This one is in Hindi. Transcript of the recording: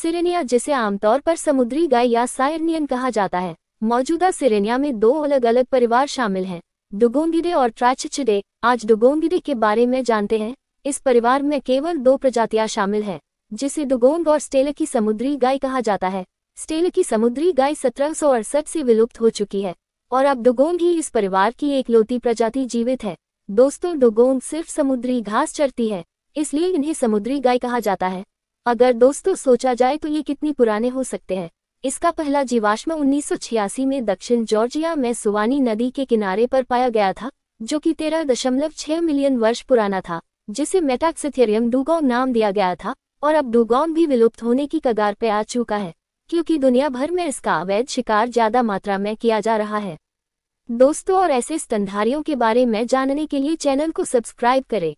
सिरेनिया जिसे आमतौर पर समुद्री गाय या सायरनियन कहा जाता है मौजूदा सिरेनिया में दो अलग अलग परिवार शामिल हैं डुगोंगिडे और ट्राचिचिडे आज डुगोंगिडे के बारे में जानते हैं इस परिवार में केवल दो प्रजातियां शामिल हैं जिसे डुगोंग और स्टेल की समुद्री गाय कहा जाता है स्टेल की समुद्री गाय सत्रह से विलुप्त हो चुकी है और अब डुगोंग ही इस परिवार की एक लोती प्रजाति जीवित है दोस्तों डुगोंग सिर्फ समुद्री घास चरती है इसलिए इन्हें समुद्री गाय कहा जाता है अगर दोस्तों सोचा जाए तो ये कितने पुराने हो सकते हैं इसका पहला जीवाश्म 1986 में दक्षिण जॉर्जिया में सुवानी नदी के किनारे पर पाया गया था जो कि 13.6 मिलियन वर्ष पुराना था जिसे मेटाक्सिथेरियम डूगोन नाम दिया गया था और अब डूगोन भी विलुप्त होने की कगार पर आ चुका है क्योंकि दुनिया भर में इसका अवैध शिकार ज्यादा मात्रा में किया जा रहा है दोस्तों और ऐसे स्तंधारियों के बारे में जानने के लिए चैनल को सब्सक्राइब करें